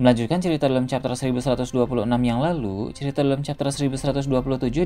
Melanjutkan cerita dalam chapter 1126 yang lalu, cerita dalam chapter 1127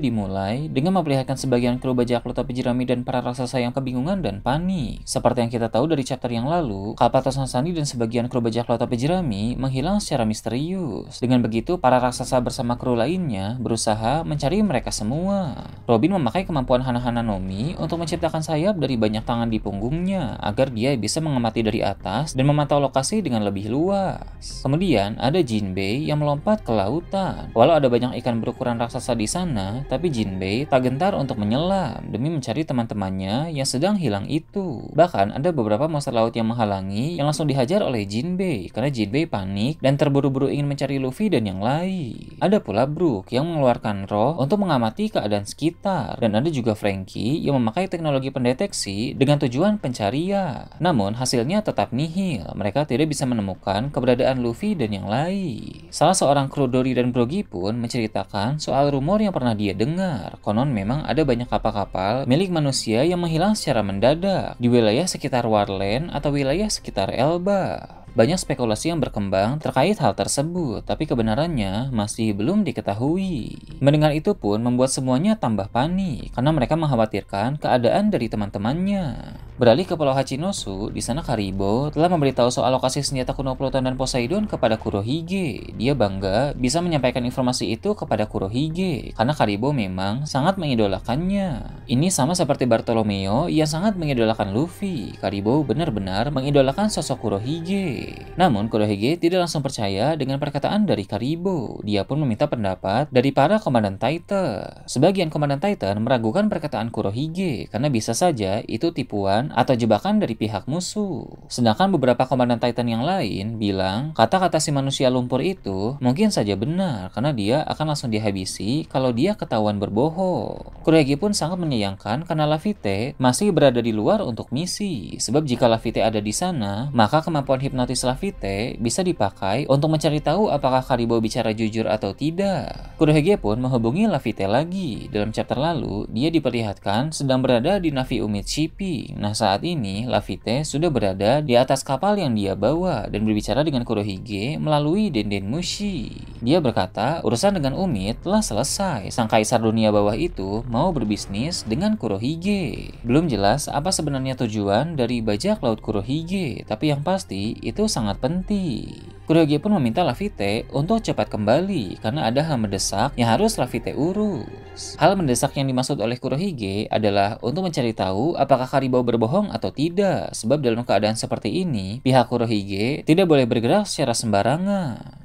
dimulai dengan memperlihatkan sebagian kru bajak laut jerami dan para raksasa yang kebingungan dan panik. Seperti yang kita tahu dari chapter yang lalu, kapal Tosan Sandi dan sebagian kru bajak laut jerami menghilang secara misterius. Dengan begitu, para raksasa bersama kru lainnya berusaha mencari mereka semua. Robin memakai kemampuan hana-hana Nomi untuk menciptakan sayap dari banyak tangan di punggungnya agar dia bisa mengamati dari atas dan memantau lokasi dengan lebih luas. Kemudian, Kemudian ada Jinbei yang melompat ke lautan. Walau ada banyak ikan berukuran raksasa di sana, tapi Jinbei tak gentar untuk menyelam demi mencari teman-temannya yang sedang hilang itu. Bahkan ada beberapa monster laut yang menghalangi yang langsung dihajar oleh Jinbei karena Jinbei panik dan terburu-buru ingin mencari Luffy dan yang lain. Ada pula Brook yang mengeluarkan roh untuk mengamati keadaan sekitar dan ada juga Frankie yang memakai teknologi pendeteksi dengan tujuan pencarian. Namun hasilnya tetap nihil. Mereka tidak bisa menemukan keberadaan Luffy dan yang lain. Salah seorang kru Dori dan Brogi pun menceritakan soal rumor yang pernah dia dengar. Konon memang ada banyak kapal-kapal milik manusia yang menghilang secara mendadak di wilayah sekitar Warland atau wilayah sekitar Elba. Banyak spekulasi yang berkembang terkait hal tersebut, tapi kebenarannya masih belum diketahui. Mendengar itu pun membuat semuanya tambah panik karena mereka mengkhawatirkan keadaan dari teman-temannya. Beralih ke Pulau Hachinosu, di sana Karibo telah memberitahu soal lokasi senjata kuno Pluton dan Poseidon kepada Kurohige. Dia bangga bisa menyampaikan informasi itu kepada Kurohige, karena Karibo memang sangat mengidolakannya. Ini sama seperti Bartolomeo yang sangat mengidolakan Luffy. Karibo benar-benar mengidolakan sosok Kurohige. Namun Kurohige tidak langsung percaya dengan perkataan dari Karibo. Dia pun meminta pendapat dari para Komandan Titan. Sebagian Komandan Titan meragukan perkataan Kurohige karena bisa saja itu tipuan atau jebakan dari pihak musuh. Sedangkan beberapa komandan Titan yang lain bilang kata-kata si manusia lumpur itu mungkin saja benar karena dia akan langsung dihabisi kalau dia ketahuan berbohong. Kuregi pun sangat menyayangkan karena Lavite masih berada di luar untuk misi. Sebab jika Lavite ada di sana, maka kemampuan hipnotis Lavite bisa dipakai untuk mencari tahu apakah Karibo bicara jujur atau tidak. Kurohige pun menghubungi Lavite lagi. Dalam chapter lalu, dia diperlihatkan sedang berada di Navi Umid Shipping. Nah, saat ini Lavite sudah berada di atas kapal yang dia bawa dan berbicara dengan Kurohige melalui Denden Mushi. Dia berkata, urusan dengan Umi telah selesai. Sang kaisar dunia bawah itu mau berbisnis dengan Kurohige. Belum jelas apa sebenarnya tujuan dari bajak laut Kurohige, tapi yang pasti itu sangat penting. Kuroge pun meminta Lavite untuk cepat kembali karena ada hal mendesak yang harus Lavite urus. Hal mendesak yang dimaksud oleh Kurohige adalah untuk mencari tahu apakah Karibau berbohong atau tidak sebab dalam keadaan seperti ini pihak Kurohige tidak boleh bergerak secara sembarangan.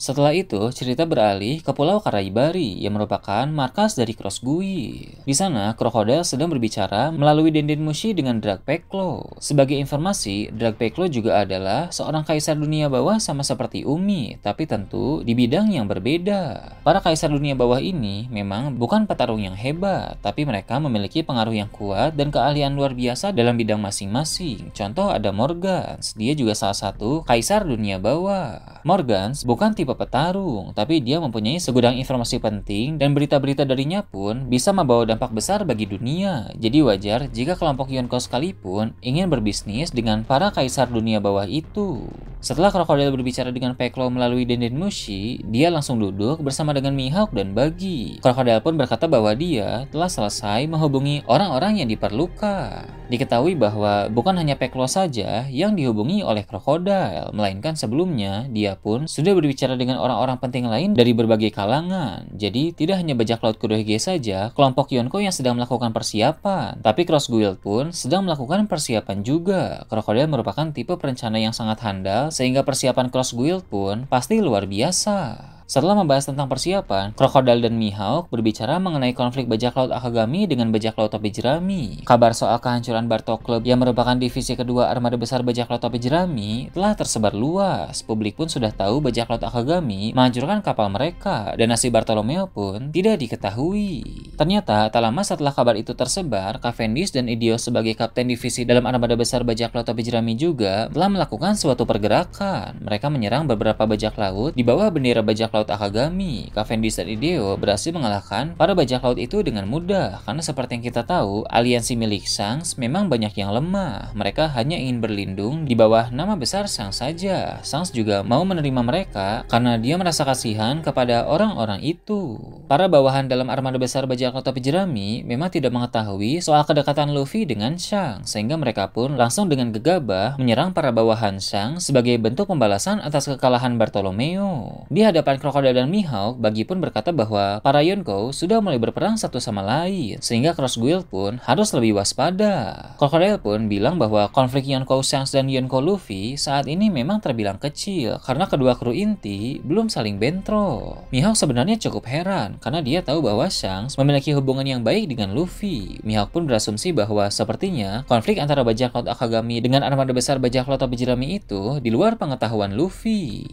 Setelah itu, cerita beralih ke Pulau Karaibari yang merupakan markas dari Cross Gui. Di sana, crocodile sedang berbicara melalui Denden Mushi dengan Drag Peklo. Sebagai informasi, Drag Peklo juga adalah seorang kaisar dunia bawah sama seperti Umi, tapi tentu di bidang yang berbeda. Para kaisar dunia bawah ini memang bukan petarung yang hebat, tapi mereka memiliki pengaruh yang kuat dan keahlian luar biasa dalam bidang masing-masing. Contoh ada Morgans, dia juga salah satu kaisar dunia bawah. Morgans bukan tipe pepetarung, tapi dia mempunyai segudang informasi penting dan berita-berita darinya pun bisa membawa dampak besar bagi dunia. Jadi wajar jika kelompok Yonko sekalipun ingin berbisnis dengan para kaisar dunia bawah itu. Setelah Krokodil berbicara dengan Peklo melalui Denden Mushi, dia langsung duduk bersama dengan Mihawk dan Bagi. Krokodil pun berkata bahwa dia telah selesai menghubungi orang-orang yang diperlukan. Diketahui bahwa bukan hanya Peklo saja yang dihubungi oleh Krokodil, melainkan sebelumnya dia pun sudah berbicara dengan orang-orang penting lain dari berbagai kalangan. Jadi, tidak hanya bajak laut Kurohige saja, kelompok Yonko yang sedang melakukan persiapan, tapi Cross Guild pun sedang melakukan persiapan juga. Krokodil merupakan tipe perencana yang sangat handal, sehingga persiapan Cross Guild pun pasti luar biasa. Setelah membahas tentang persiapan, Crocodile dan Mihawk berbicara mengenai konflik bajak laut Akagami dengan bajak laut topi jerami. Kabar soal kehancuran Barto Club yang merupakan divisi kedua armada besar bajak laut topi jerami telah tersebar luas. Publik pun sudah tahu bajak laut Akagami menghancurkan kapal mereka dan nasib Bartolomeo pun tidak diketahui. Ternyata tak lama setelah kabar itu tersebar, Cavendish dan Idios sebagai kapten divisi dalam armada besar bajak laut topi jerami juga telah melakukan suatu pergerakan. Mereka menyerang beberapa bajak laut di bawah bendera bajak laut laut Akagami, Cavendish dan Ideo berhasil mengalahkan para bajak laut itu dengan mudah karena seperti yang kita tahu, aliansi milik Shanks memang banyak yang lemah. Mereka hanya ingin berlindung di bawah nama besar Shanks saja. Shanks juga mau menerima mereka karena dia merasa kasihan kepada orang-orang itu. Para bawahan dalam armada besar bajak laut topi jerami memang tidak mengetahui soal kedekatan Luffy dengan Shang, sehingga mereka pun langsung dengan gegabah menyerang para bawahan Shang sebagai bentuk pembalasan atas kekalahan Bartolomeo. Di hadapan Crocodile dan Mihawk, Bagi pun berkata bahwa para Yonko sudah mulai berperang satu sama lain, sehingga Cross Guild pun harus lebih waspada. Crocodile pun bilang bahwa konflik Yonko Shanks dan Yonko Luffy saat ini memang terbilang kecil karena kedua kru inti belum saling bentro. Mihawk sebenarnya cukup heran karena dia tahu bahwa Shanks memiliki hubungan yang baik dengan Luffy. Mihawk pun berasumsi bahwa sepertinya konflik antara bajak laut Akagami dengan armada besar bajak laut Abijirami itu di luar pengetahuan Luffy.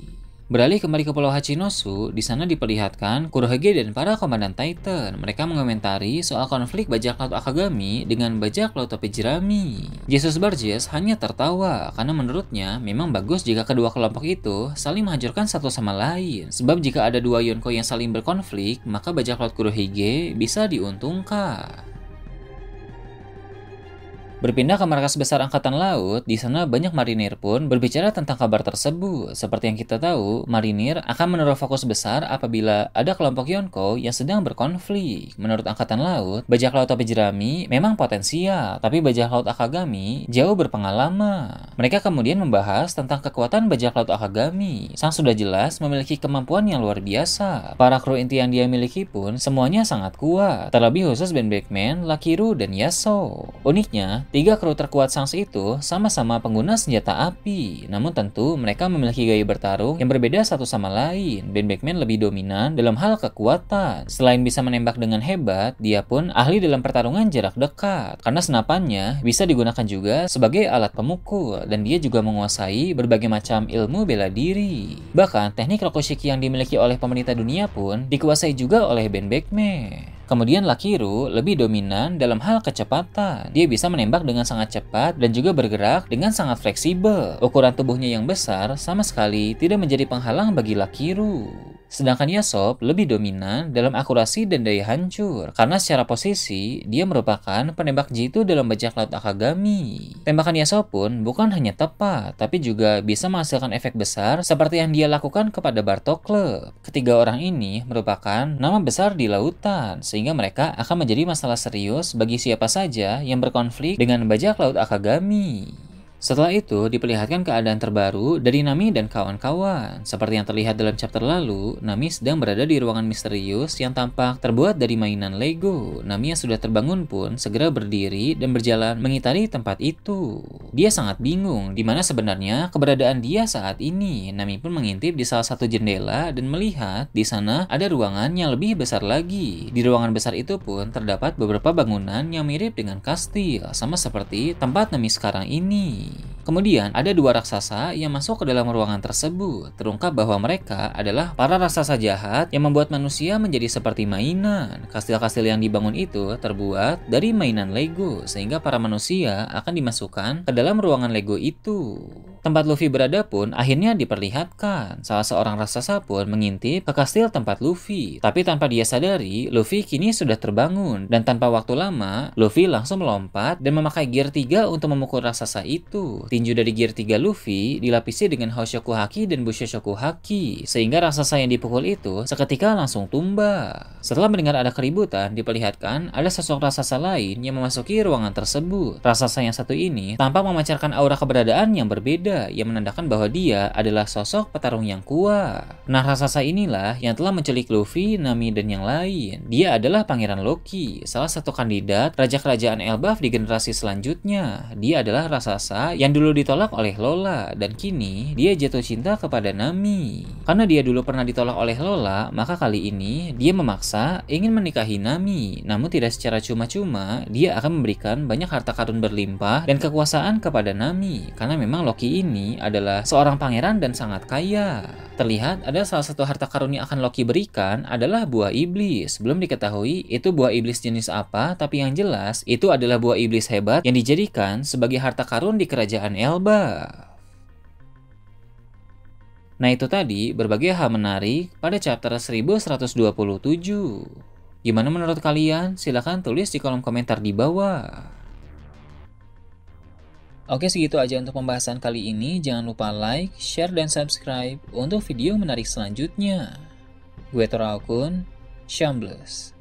Beralih kembali ke Pulau Hachinosu, di sana diperlihatkan Kurohige dan para komandan Titan. Mereka mengomentari soal konflik bajak laut Akagami dengan bajak laut topi jerami. Jesus Burgess hanya tertawa karena menurutnya memang bagus jika kedua kelompok itu saling menghancurkan satu sama lain. Sebab jika ada dua Yonko yang saling berkonflik, maka bajak laut Kurohige bisa diuntungkan. Berpindah ke markas besar Angkatan Laut, di sana banyak marinir pun berbicara tentang kabar tersebut. Seperti yang kita tahu, marinir akan menaruh fokus besar apabila ada kelompok Yonko yang sedang berkonflik. Menurut Angkatan Laut, bajak laut atau jerami memang potensial, tapi bajak laut Akagami jauh berpengalaman. Mereka kemudian membahas tentang kekuatan bajak laut Akagami. Sang sudah jelas memiliki kemampuan yang luar biasa. Para kru inti yang dia miliki pun semuanya sangat kuat, terlebih khusus Ben Blackman, Lakiru, dan Yaso. Uniknya, Tiga kru terkuat Sans itu sama-sama pengguna senjata api, namun tentu mereka memiliki gaya bertarung yang berbeda satu sama lain. Ben Beckman lebih dominan dalam hal kekuatan. Selain bisa menembak dengan hebat, dia pun ahli dalam pertarungan jarak dekat, karena senapannya bisa digunakan juga sebagai alat pemukul, dan dia juga menguasai berbagai macam ilmu bela diri. Bahkan teknik Rokoshiki yang dimiliki oleh pemerintah dunia pun dikuasai juga oleh Ben Beckman. Kemudian Lakiru lebih dominan dalam hal kecepatan. Dia bisa menembak dengan sangat cepat dan juga bergerak dengan sangat fleksibel. Ukuran tubuhnya yang besar sama sekali tidak menjadi penghalang bagi Lakiru. Sedangkan Yasop lebih dominan dalam akurasi dan daya hancur, karena secara posisi dia merupakan penembak jitu dalam bajak laut Akagami. Tembakan Yasop pun bukan hanya tepat, tapi juga bisa menghasilkan efek besar seperti yang dia lakukan kepada Bartok Club. Ketiga orang ini merupakan nama besar di lautan, sehingga mereka akan menjadi masalah serius bagi siapa saja yang berkonflik dengan bajak laut Akagami. Setelah itu, diperlihatkan keadaan terbaru dari Nami dan kawan-kawan. Seperti yang terlihat dalam chapter lalu, Nami sedang berada di ruangan misterius yang tampak terbuat dari mainan Lego. Nami yang sudah terbangun pun segera berdiri dan berjalan mengitari tempat itu. Dia sangat bingung di mana sebenarnya keberadaan dia saat ini. Nami pun mengintip di salah satu jendela dan melihat di sana ada ruangan yang lebih besar lagi. Di ruangan besar itu pun terdapat beberapa bangunan yang mirip dengan kastil, sama seperti tempat Nami sekarang ini. Kemudian ada dua raksasa yang masuk ke dalam ruangan tersebut. Terungkap bahwa mereka adalah para raksasa jahat yang membuat manusia menjadi seperti mainan. Kastil-kastil yang dibangun itu terbuat dari mainan Lego sehingga para manusia akan dimasukkan ke dalam ruangan Lego itu. Tempat Luffy berada pun akhirnya diperlihatkan. Salah seorang raksasa pun mengintip ke kastil tempat Luffy. Tapi tanpa dia sadari, Luffy kini sudah terbangun dan tanpa waktu lama, Luffy langsung melompat dan memakai gear 3 untuk memukul raksasa itu itu. Tinju dari Gear 3 Luffy dilapisi dengan Hoshoku Haki dan Bushoshoku Haki, sehingga raksasa yang dipukul itu seketika langsung tumbah Setelah mendengar ada keributan, diperlihatkan ada sosok raksasa lain yang memasuki ruangan tersebut. Raksasa yang satu ini tampak memancarkan aura keberadaan yang berbeda, yang menandakan bahwa dia adalah sosok petarung yang kuat. Nah, raksasa inilah yang telah menculik Luffy, Nami, dan yang lain. Dia adalah Pangeran Loki, salah satu kandidat Raja Kerajaan Elbaf di generasi selanjutnya. Dia adalah raksasa yang dulu ditolak oleh Lola dan kini dia jatuh cinta kepada Nami. Karena dia dulu pernah ditolak oleh Lola, maka kali ini dia memaksa ingin menikahi Nami. Namun tidak secara cuma-cuma, dia akan memberikan banyak harta karun berlimpah dan kekuasaan kepada Nami. Karena memang Loki ini adalah seorang pangeran dan sangat kaya. Terlihat ada salah satu harta karun yang akan Loki berikan adalah buah iblis. Belum diketahui itu buah iblis jenis apa, tapi yang jelas itu adalah buah iblis hebat yang dijadikan sebagai harta karun di kerajaan Elba. Nah itu tadi berbagai hal menarik pada chapter 1127. Gimana menurut kalian? Silahkan tulis di kolom komentar di bawah. Oke segitu aja untuk pembahasan kali ini. Jangan lupa like, share, dan subscribe untuk video menarik selanjutnya. Gue Tora Shambles.